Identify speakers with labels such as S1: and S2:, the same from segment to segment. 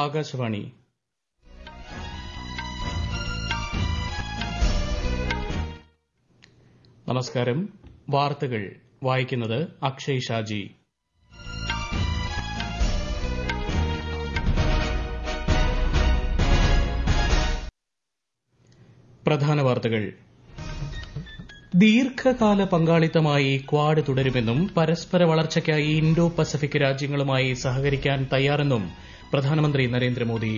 S1: ആകാശവാണി നമസ്കാരം വാർത്തകൾ വായിക്കുന്നത് അക്ഷയ് ഷാജി പ്രധാന വാർത്തകൾ ദീർഘകാല പങ്കാളിത്തമായി ക്വാഡ് തുടരുമെന്നും പരസ്പര വളർച്ചയ്ക്കായി ഇൻഡോ പസഫിക് രാജ്യങ്ങളുമായി സഹകരിക്കാൻ തയ്യാറെന്നും പ്രധാനമന്ത്രി നരേന്ദ്രമോദി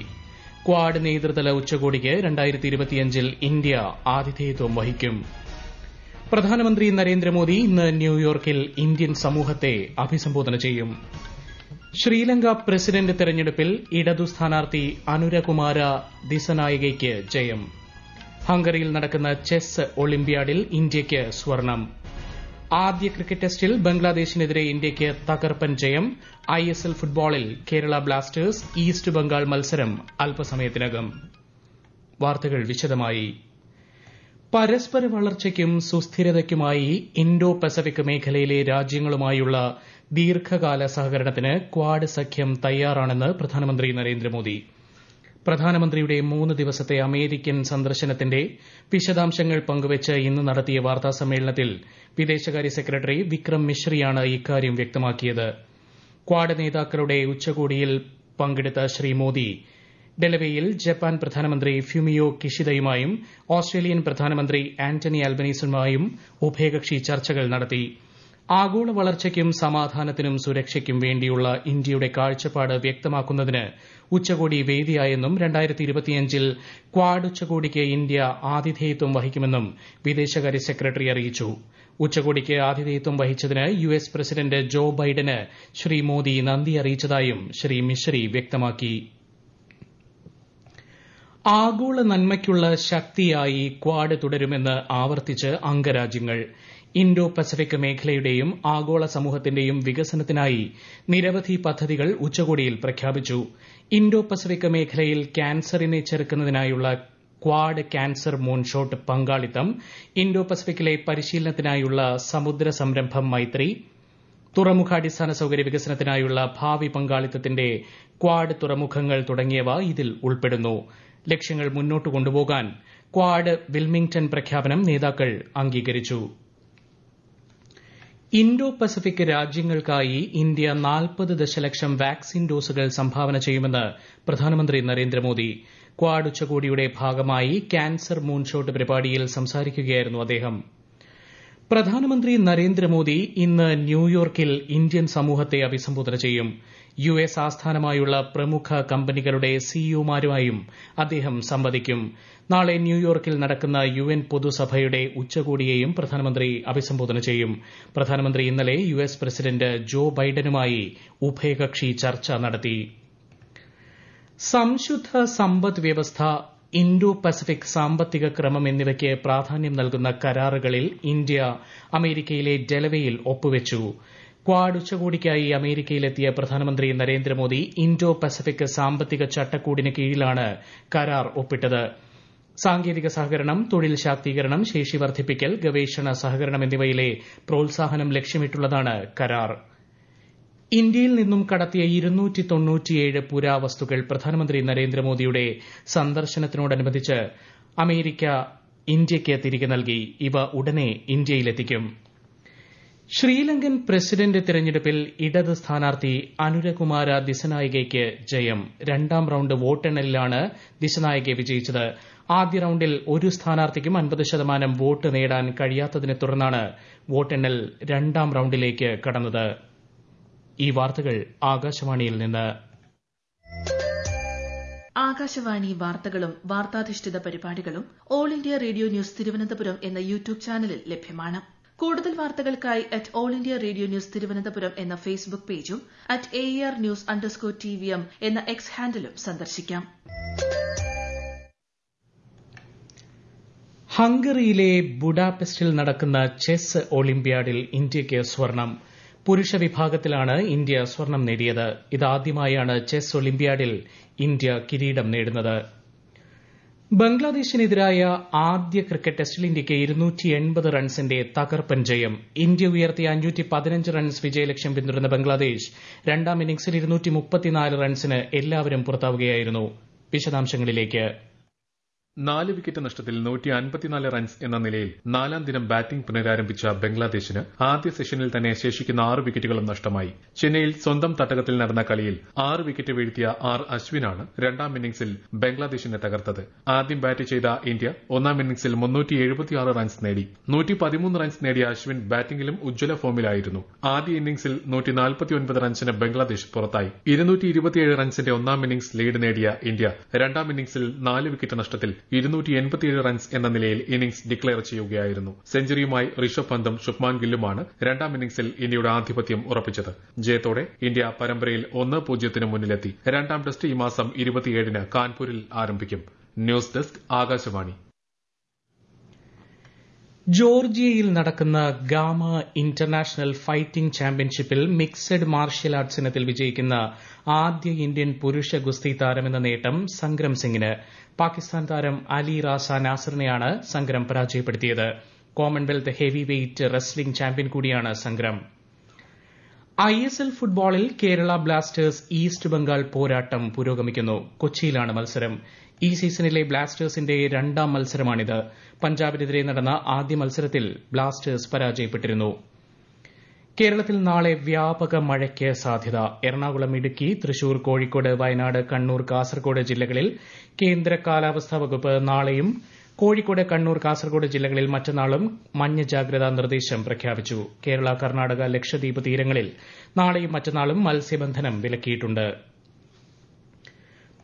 S1: ക്വാഡ് നേതൃതല ഉച്ചകോടിക്ക് രണ്ടായിരത്തി ഇരുപത്തിയഞ്ചിൽ ഇന്ത്യ ആതിഥേയത്വം വഹിക്കും പ്രധാനമന്ത്രി നരേന്ദ്രമോദി ഇന്ന് ന്യൂയോർക്കിൽ ഇന്ത്യൻ സമൂഹത്തെ അഭിസംബോധന ചെയ്യും ശ്രീലങ്ക പ്രസിഡന്റ് തെരഞ്ഞെടുപ്പിൽ ഇടതു സ്ഥാനാർത്ഥി അനുരകുമാര ദിസനായികയ്ക്ക് ജയം ഹംഗറിയിൽ നടക്കുന്ന ചെസ് ഒളിമ്പ്യാഡിൽ ഇന്ത്യയ്ക്ക് സ്വർണം ആദ്യ ക്രിക്കറ്റ് ടെസ്റ്റിൽ ബംഗ്ലാദേശിനെതിരെ ഇന്ത്യയ്ക്ക് തകർപ്പൻ ജയം ഐഎസ്എൽ ഫുട്ബോളിൽ കേരള ബ്ലാസ്റ്റേഴ്സ് ഈസ്റ്റ് ബംഗാൾ മത്സരം അല്പസമയത്തിനകം വാർത്തകൾ വിശദമായി പരസ്പര വളർച്ചയ്ക്കും സുസ്ഥിരതയ്ക്കുമായി ഇൻഡോ പസഫിക് മേഖലയിലെ രാജ്യങ്ങളുമായുള്ള ദീർഘകാല സഹകരണത്തിന് ക്വാഡ് സഖ്യം തയ്യാറാണെന്ന് പ്രധാനമന്ത്രി നരേന്ദ്രമോദി പ്രധാനമന്ത്രിയുടെ മൂന്ന് ദിവസത്തെ അമേരിക്കൻ സന്ദർശനത്തിന്റെ വിശദാംശങ്ങൾ പങ്കുവച്ച് ഇന്ന് നടത്തിയ വാർത്താ സമ്മേളനത്തിൽ വിദേശകാര്യ സെക്രട്ടറി വിക്രം മിശ്രിയാണ് ഇക്കാര്യം വ്യക്തമാക്കിയത് കാഡ് നേതാക്കളുടെ ഉച്ചകോടിയിൽ പങ്കെടുത്ത ശ്രീ മോദി ഡെലവേയിൽ ജപ്പാൻ പ്രധാനമന്ത്രി ഫ്യുമിയോ കിഷിദയുമായും ഓസ്ട്രേലിയൻ പ്രധാനമന്ത്രി ആന്റണി അൽബനീസുമായും ഉഭയകക്ഷി ചർച്ചകൾ നടത്തിയിരുന്നു ആഗോള വളർച്ചയ്ക്കും സമാധാനത്തിനും സുരക്ഷയ്ക്കും വേണ്ടിയുള്ള ഇന്ത്യയുടെ കാഴ്ചപ്പാട് വ്യക്തമാക്കുന്നതിന് ഉച്ചകോടി വേദിയായെന്നും ഇരുപത്തിയഞ്ചിൽ കാഡ് ഉച്ചകോടിക്ക് ഇന്ത്യ ആതിഥേയത്വം വഹിക്കുമെന്നും വിദേശകാര്യ സെക്രട്ടറി അറിയിച്ചു ഉച്ചകോടിക്ക് ആതിഥേയത്വം വഹിച്ചതിന് യുഎസ് പ്രസിഡന്റ് ജോ ബൈഡന് ശ്രീ മോദി നന്ദി അറിയിച്ചതായും ശ്രീ മിശ്രി വ്യക്തമാക്കി ആഗോള നന്മയ്ക്കുള്ള ശക്തിയായി ക്വാഡ് തുടരുമെന്ന് ആവർത്തിച്ച് അംഗരാജ്യങ്ങൾ ഇൻഡോ പസഫിക് മേഖലയുടെയും ആഗോള സമൂഹത്തിന്റെയും വികസനത്തിനായി നിരവധി പദ്ധതികൾ ഉച്ചകോടിയിൽ പ്രഖ്യാപിച്ചു ഇൻഡോ പസഫിക് മേഖലയിൽ ക്യാൻസറിനെ ചെറുക്കുന്നതിനായുള്ള കാഡ് ക്യാൻസർ മൂൺഷോട്ട് പങ്കാളിത്തം ഇൻഡോ പസഫിക്കിലെ പരിശീലനത്തിനായുള്ള സമുദ്ര സംരംഭം മൈത്രി തുറമുഖാടിസ്ഥാന സൌകര്യ വികസനത്തിനായുള്ള ഭാവി പങ്കാളിത്തത്തിന്റെ ക്വാഡ് തുറമുഖങ്ങൾ തുടങ്ങിയവ ഇതിൽ ഉൾപ്പെടുന്നു ലക്ഷ്യങ്ങൾ മുന്നോട്ട് കൊണ്ടുപോകാൻ ക്വാഡ് വിൽമിംഗ്ടൺ പ്രഖ്യാപനം നേതാക്കൾ അംഗീകരിച്ചു ഇൻഡോ പസഫിക് രാജ്യങ്ങൾക്കായി ഇന്ത്യ നാൽപ്പത് ദശലക്ഷം വാക്സിൻ ഡോസുകൾ സംഭാവന ചെയ്യുമെന്ന് പ്രധാനമന്ത്രി നരേന്ദ്രമോദി കാഡ് ഉച്ചകോടിയുടെ ഭാഗമായി കാൻസർ മൂൺഷോട്ട് പരിപാടിയിൽ സംസാരിക്കുകയായിരുന്നു അദ്ദേഹം പ്രധാനമന്ത്രി നരേന്ദ്രമോദി ഇന്ന് ന്യൂയോർക്കിൽ ഇന്ത്യൻ സമൂഹത്തെ അഭിസംബോധന ചെയ്യും യു എസ് ആസ്ഥാനമായുള്ള പ്രമുഖ കമ്പനികളുടെ സിഇഒമാരുമായും അദ്ദേഹം സംവദിക്കും നാളെ ന്യൂയോർക്കിൽ നടക്കുന്ന യു എൻ പൊതുസഭയുടെ ഉച്ചകോടിയെയും പ്രധാനമന്ത്രി അഭിസംബോധന ചെയ്യും പ്രധാനമന്ത്രി ഇന്നലെ യു എസ് പ്രസിഡന്റ് ജോ ബൈഡനുമായി ഉഭയകക്ഷി ചർച്ച നടത്തി സംശുദ്ധ സമ്പദ് വ്യവസ്ഥ ഇൻഡോ പസഫിക് സാമ്പത്തിക ക്രമം എന്നിവയ്ക്ക് പ്രാധാന്യം നൽകുന്ന കരാറുകളിൽ ഇന്ത്യ അമേരിക്കയിലെ ഡെലവയിൽ ഒപ്പുവച്ചു ക്വാഡ് ഉച്ചകോടിക്കായി അമേരിക്കയിലെത്തിയ പ്രധാനമന്ത്രി നരേന്ദ്രമോദി ഇൻഡോ പസഫിക് സാമ്പത്തിക ചട്ടക്കൂടിന് കീഴിലാണ് കരാർ ഒപ്പിട്ടത് സാങ്കേതിക സഹകരണം തൊഴിൽ ശാക്തീകരണം ശേഷി വർദ്ധിപ്പിക്കൽ ഗവേഷണ സഹകരണം എന്നിവയിലെ പ്രോത്സാഹനം ലക്ഷ്യമിട്ടുള്ളതാണ് കരാർ ഇന്ത്യയിൽ നിന്നും കടത്തിയ പുരാവസ്തുക്കൾ പ്രധാനമന്ത്രി നരേന്ദ്രമോദിയുടെ സന്ദർശനത്തിനോടനുബന്ധിച്ച് അമേരിക്ക ഇന്ത്യയ്ക്ക് തിരികെ നൽകി ഇവ ഉടനെ ഇന്ത്യയിലെത്തിക്കും ശ്രീലങ്കൻ പ്രസിഡന്റ് തെരഞ്ഞെടുപ്പിൽ ഇടത് സ്ഥാനാർത്ഥി അനുരകുമാര ദിശനായികയ്ക്ക് ജയം രണ്ടാം റൌണ്ട് വോട്ടെണ്ണലിലാണ് ദിസനായിക വിജയിച്ചത് ആദ്യ റൌണ്ടിൽ ഒരു സ്ഥാനാർത്ഥിക്കും അൻപത് ശതമാനം വോട്ട് നേടാൻ കഴിയാത്തതിനെ തുടർന്നാണ് വോട്ടെണ്ണൽ രണ്ടാം റൌണ്ടിലേക്ക് കടന്നത്
S2: ആകാശവാണി വാർത്തകളും വാർത്താധിഷ്ഠിത പരിപാടികളും all India radio news Thiruvananthapuram എന്ന യൂട്യൂബ് ചാനലിൽ ലഭ്യമാണ് കൂടുതൽ വാർത്തകൾക്കായി at all India radio news Thiruvananthapuram എന്ന ഫേസ്ബുക്ക് പേജും at A R news underscore T V M എന്ന എക്സ് ഹാൻഡിലും സന്ദർശിക്കാം
S1: ഹംഗറിയിലെ ബുഡാപെസ്റ്റിൽ നടക്കുന്ന ചെസ് ഒളിമ്പ്യാഡിൽ ഇന്ത്യയ്ക്ക് സ്വർണം പുരുഷ വിഭാഗത്തിലാണ് ഇന്ത്യ സ്വർണം നേടിയത് ഇതാദ്യമായാണ് ചെസ് ഒളിമ്പ്യാഡിൽ ഇന്ത്യ കിരീടം നേടുന്നത് ബംഗ്ലാദേശിനെതിരായ ആദ്യ ക്രിക്കറ്റ് ടെസ്റ്റിൽ ഇന്ത്യയ്ക്ക് റൺസിന്റെ തകർപ്പൻ ജയം ഇന്ത്യ ഉയർത്തിയ റൺസ് വിജയലക്ഷ്യം പിന്തുടർന്ന ബംഗ്ലാദേശ് രണ്ടാം ഇന്നിംഗ്സിൽ റൺസിന് എല്ലാവരും
S2: പുറത്താവുകയായിരുന്നു വിശദാംശങ്ങളിലേക്ക് നാല് വിക്കറ്റ് നഷ്ടത്തിൽ റൺസ് എന്ന നിലയിൽ നാലാം ദിനം ബാറ്റിംഗ് പുനരാരംഭിച്ച ബംഗ്ലാദേശിന് ആദ്യ സെഷനിൽ തന്നെ ശേഷിക്കുന്ന ആറ് വിക്കറ്റുകളും നഷ്ടമായി ചെന്നൈയിൽ സ്വന്തം തട്ടകത്തിൽ നടന്ന കളിയിൽ ആറ് വിക്കറ്റ് വീഴ്ത്തിയ ആർ അശ്വിനാണ് രണ്ടാം ഇന്നിംഗ്സിൽ ബംഗ്ലാദേശിനെ തകർത്തത് ആദ്യം ബാറ്റ് ചെയ്ത ഇന്ത്യ ഒന്നാം ഇന്നിംഗ്സിൽ റൺസ് നേടി റൺസ് നേടിയ അശ്വിൻ ബാറ്റിംഗിലും ഉജ്ജ്വല ഫോമിലായിരുന്നു ആദ്യ ഇന്നിംഗ്സിൽ റൺസിന് ബംഗ്ലാദേശ് പുറത്തായി റൺസിന്റെ ഒന്നാം ഇന്നിംഗ്സ് ലീഡ് നേടിയ ഇന്ത്യ രണ്ടാം ഇന്നിംഗ്സിൽ നാല് വിക്കറ്റ് നഷ്ടത്തിൽ റൺസ് എന്ന നിലയിൽ ഇന്നിംഗ്സ് ഡിക്ലയർ ചെയ്യുകയായിരുന്നു സെഞ്ചുറിയുമായി ഋഷഭ് പന്തും ശുഭ്മാൻ ഗില്ലുമാണ് രണ്ടാം ഇന്നിംഗ്സിൽ ഇന്ത്യയുടെ ആധിപത്യം ഉറപ്പിച്ചത് ജയത്തോടെ ഇന്ത്യ പരമ്പരയിൽ ഒന്ന് പൂജ്യത്തിന് മുന്നിലെത്തി രണ്ടാം ടെസ്റ്റ് ഈ മാസം കാൺപൂരിൽ ആരംഭിക്കും ന്യൂസ് ഡെസ്ക് ആകാശവാണി
S1: ജോർജിയയിൽ നടക്കുന്ന ഗാമ ഇന്റർനാഷണൽ ഫൈറ്റിംഗ് ചാമ്പ്യൻഷിപ്പിൽ മിക്സഡ് മാർഷ്യൽ ആർട്സ് ഇനത്തിൽ വിജയിക്കുന്ന ആദ്യ ഇന്ത്യൻ പുരുഷ ഗുസ്തി താരമെന്ന നേട്ടം സംഗ്രം സിംഗിന് പാകിസ്ഥാൻ താരം അലി റാസ നാസറിനെയാണ് സംഗ്രം പരാജയപ്പെടുത്തിയത് Commonwealth heavy weight wrestling champion കൂടിയാണ് സംഗ്രം ഐ എസ് എൽ ഫുട്ബോളിൽ കേരള ബ്ലാസ്റ്റേഴ്സ് ഈസ്റ്റ് ബംഗാൾ പോരാട്ടം പുരോഗമിക്കുന്നു കൊച്ചിയിലാണ് മത്സരം ഈ സീസണിലെ ബ്ലാസ്റ്റേഴ്സിന്റെ രണ്ടാം മത്സരമാണിത് പഞ്ചാബിനെതിരെ നടന്ന ആദ്യ മത്സരത്തിൽ ബ്ലാസ്റ്റേഴ്സ് പരാജയപ്പെട്ടിരുന്നു കേരളത്തിൽ നാളെ വ്യാപക മഴയ്ക്ക് സാധ്യത എറണാകുളം ഇടുക്കി തൃശൂർ കോഴിക്കോട് വയനാട് കണ്ണൂർ കാസർഗോഡ് ജില്ലകളിൽ കേന്ദ്ര കാലാവസ്ഥാ വകുപ്പ് നാളെയും കോഴിക്കോട് കണ്ണൂർ കാസർകോട് ജില്ലകളിൽ മറ്റന്നാളും മഞ്ഞ ജാഗ്രതാ നിർദ്ദേശം പ്രഖ്യാപിച്ചു കേരള കർണാടക ലക്ഷദ്വീപ് തീരങ്ങളിൽ നാളെയും മറ്റന്നാളും മത്സ്യബന്ധനം വിലക്കിയിട്ടുണ്ട്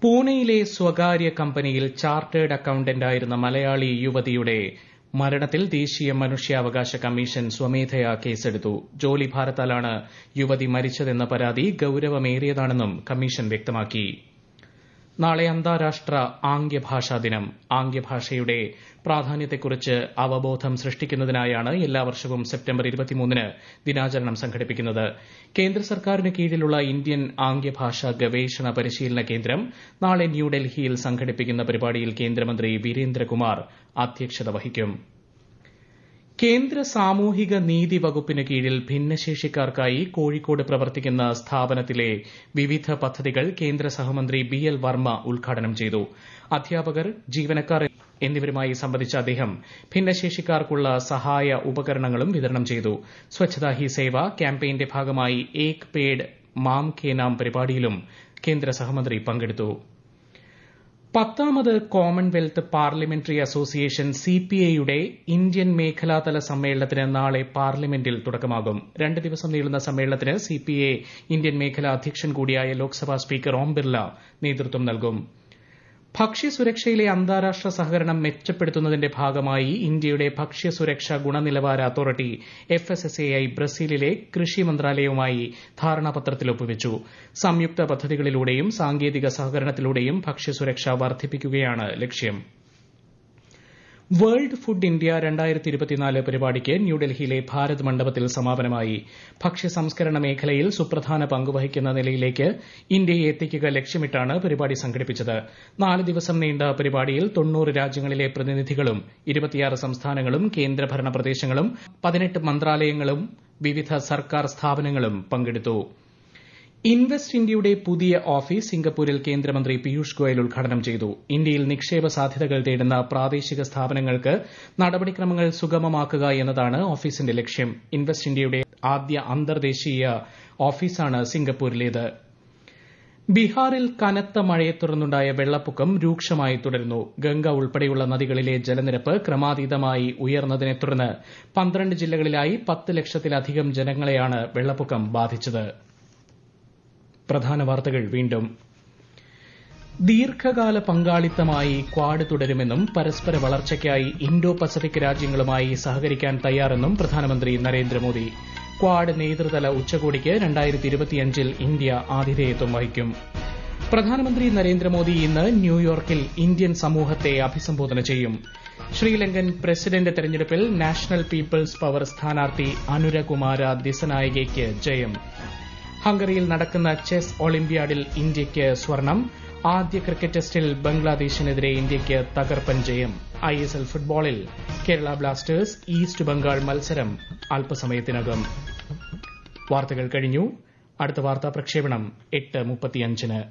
S1: പൂനെയിലെ സ്വകാര്യ കമ്പനിയിൽ ചാർട്ടേഡ് അക്കൌണ്ടന്റായിരുന്ന മലയാളി യുവതിയുടെ മരണത്തിൽ ദേശീയ മനുഷ്യാവകാശ കമ്മീഷൻ സ്വമേധയാ കേസെടുത്തു ജോലിഭാരത്താലാണ് യുവതി മരിച്ചതെന്ന പരാതി ഗൌരവമേറിയതാണെന്നും കമ്മീഷൻ വ്യക്തമാക്കി നാളെ അന്താരാഷ്ട്ര ആംഗ്യഭാഷാ ദിനം ആംഗ്യഭാഷയുടെ പ്രാധാന്യത്തെക്കുറിച്ച് അവബോധം സൃഷ്ടിക്കുന്നതിനായാണ് എല്ലാ വർഷവും സെപ്റ്റംബർ ദിനാചരണം സംഘടിപ്പിക്കുന്നത് കേന്ദ്ര സർക്കാരിന് കീഴിലുള്ള ഇന്ത്യൻ ആംഗ്യഭാഷാ ഗവേഷണ പരിശീലന കേന്ദ്രം നാളെ ന്യൂഡൽഹിയിൽ സംഘടിപ്പിക്കുന്ന പരിപാടിയിൽ കേന്ദ്രമന്ത്രി വീരേന്ദ്രകുമാർ അധ്യക്ഷത വഹിക്കും കേന്ദ്ര സാമൂഹിക നീതി വകുപ്പിന് കീഴിൽ ഭിന്നശേഷിക്കാർക്കായി കോഴിക്കോട് പ്രവർത്തിക്കുന്ന സ്ഥാപനത്തിലെ വിവിധ പദ്ധതികൾ കേന്ദ്ര സഹമന്ത്രി ബി എൽ വർമ്മ ഉദ്ഘാടനം ചെയ്തു അധ്യാപകർ ജീവനക്കാർ എന്നിവരുമായി സംബന്ധിച്ച അദ്ദേഹം ഭിന്നശേഷിക്കാർക്കുള്ള സഹായ ഉപകരണങ്ങളും വിതരണം ചെയ്തു സ്വച്ഛതാ ഹി സേവ ക്യാമ്പയിന്റെ ഭാഗമായി ഏക് പേഡ് മാം കെ നാം പരിപാടിയിലും കേന്ദ്ര സഹമന്ത്രി പങ്കെടുത്തു പത്താമത് കോമൺവെൽത്ത് പാർലമെന്ററി അസോസിയേഷൻ സിപിഐയുടെ ഇന്ത്യൻ മേഖലാതല സമ്മേളനത്തിന് നാളെ പാർലമെന്റിൽ തുടക്കമാകും രണ്ട് ദിവസം നീളുന്ന സമ്മേളനത്തിന് ഐ ഇന്ത്യൻ മേഖലാ അധ്യക്ഷൻ കൂടിയായ ലോക്സഭാ സ്പീക്കർ ഓം ബിർള നേതൃത്വം നൽകും ഭക്ഷ്യസുരക്ഷയിലെ അന്താരാഷ്ട്ര സഹകരണം മെച്ചപ്പെടുത്തുന്നതിന്റെ ഭാഗമായി ഇന്ത്യയുടെ ഭക്ഷ്യസുരക്ഷ ഗുണനിലവാര authority F S S A I ബ്രസീലിലെ കൃഷി മന്ത്രാലയവുമായി ധാരണാപത്രത്തിൽ ഒപ്പുവച്ചു സംയുക്ത പദ്ധതികളിലൂടെയും സാങ്കേതിക സഹകരണത്തിലൂടെയും ഭക്ഷ്യസുരക്ഷ വർദ്ധിപ്പിക്കുകയാണ് ലക്ഷ്യം വേൾഡ് ഫുഡ് ഇന്ത്യ രണ്ടായിരത്തി ഇരുപത്തിനാല് പരിപാടിക്ക് ന്യൂഡൽഹിയിലെ ഭാരത് മണ്ഡപത്തിൽ സമാപനമായി ഭക്ഷ്യ സംസ്കരണ മേഖലയിൽ സുപ്രധാന പങ്ക് വഹിക്കുന്ന നിലയിലേക്ക് ഇന്ത്യയെ എത്തിക്കുക ലക്ഷ്യമിട്ടാണ് പരിപാടി സംഘടിപ്പിച്ചത് നാല് ദിവസം നീണ്ട പരിപാടിയിൽ തൊണ്ണൂറ് രാജ്യങ്ങളിലെ പ്രതിനിധികളും ഇരുപത്തിയാറ് സംസ്ഥാനങ്ങളും കേന്ദ്രഭരണ പ്രദേശങ്ങളും പതിനെട്ട് മന്ത്രാലയങ്ങളും വിവിധ സർക്കാർ സ്ഥാപനങ്ങളും പങ്കെടുത്തു ഇൻവെസ്റ്റ് ഇന്ത്യയുടെ പുതിയ ഓഫീസ് സിംഗപ്പൂരിൽ കേന്ദ്രമന്ത്രി പീയൂഷ് ഗോയൽ ഉദ്ഘാടനം ചെയ്തു ഇന്ത്യയിൽ നിക്ഷേപ സാധ്യതകൾ തേടുന്ന പ്രാദേശിക സ്ഥാപനങ്ങൾക്ക് നടപടിക്രമങ്ങൾ സുഗമമാക്കുക എന്നതാണ് ഓഫീസിന്റെ ലക്ഷ്യം ഇൻവെസ്റ്റ് ഇന്ത്യയുടെ ആദ്യ അന്തർദേശീയ ഓഫീസാണ് സിംഗപ്പൂരിലേത് ബീഹാറിൽ കനത്ത മഴയെ തുടർന്നുണ്ടായ വെള്ളപ്പൊക്കം രൂക്ഷമായി തുടരുന്നു ഗംഗ ഉൾപ്പെടെയുള്ള നദികളിലെ ജലനിരപ്പ് ക്രമാതീതമായി ഉയർന്നതിനെ തുടർന്ന് പന്ത്രണ്ട് ജില്ലകളിലായി പത്ത് ലക്ഷത്തിലധികം ജനങ്ങളെയാണ് വെള്ളപ്പൊക്കം ബാധിച്ചത് പ്രധാന വാർത്തകൾ വീണ്ടും ദീർഘകാല പങ്കാളിത്തമായി ക്വാഡ് തുടരുമെന്നും പരസ്പര വളർച്ചയ്ക്കായി ഇൻഡോ പസഫിക് രാജ്യങ്ങളുമായി സഹകരിക്കാൻ തയ്യാറെന്നും പ്രധാനമന്ത്രി നരേന്ദ്രമോദി ക്വാഡ് നേതൃതല ഉച്ചകോടിക്ക് രണ്ടായിരത്തി ഇന്ത്യ ആതിഥേയത്വം വഹിക്കും പ്രധാനമന്ത്രി നരേന്ദ്രമോദി ഇന്ന് ന്യൂയോർക്കിൽ ഇന്ത്യൻ സമൂഹത്തെ അഭിസംബോധന ചെയ്യും ശ്രീലങ്കൻ പ്രസിഡന്റ് തെരഞ്ഞെടുപ്പിൽ നാഷണൽ പീപ്പിൾസ് പവർ സ്ഥാനാർത്ഥി അനുരകുമാര ദിസനായികയ്ക്ക് ജയം ഹംഗറിയിൽ നടക്കുന്ന ചെസ് ഒളിമ്പ്യാഡിൽ ഇന്ത്യയ്ക്ക് സ്വർണം ആദ്യ ക്രിക്കറ്റ് ടെസ്റ്റിൽ ബംഗ്ലാദേശിനെതിരെ ഇന്ത്യയ്ക്ക് തകർപ്പൻ ജയം ഐ എസ് എൽ ഫുട്ബോളിൽ കേരള ബ്ലാസ്റ്റേഴ്സ് ഈസ്റ്റ് ബംഗാൾ മത്സരം അല്പസമയത്തിനകം വാർത്തകൾ കഴിഞ്ഞു അടുത്ത വാർത്താ പ്രക്ഷേപണം എട്ട് മുപ്പത്തിയഞ്ചിന്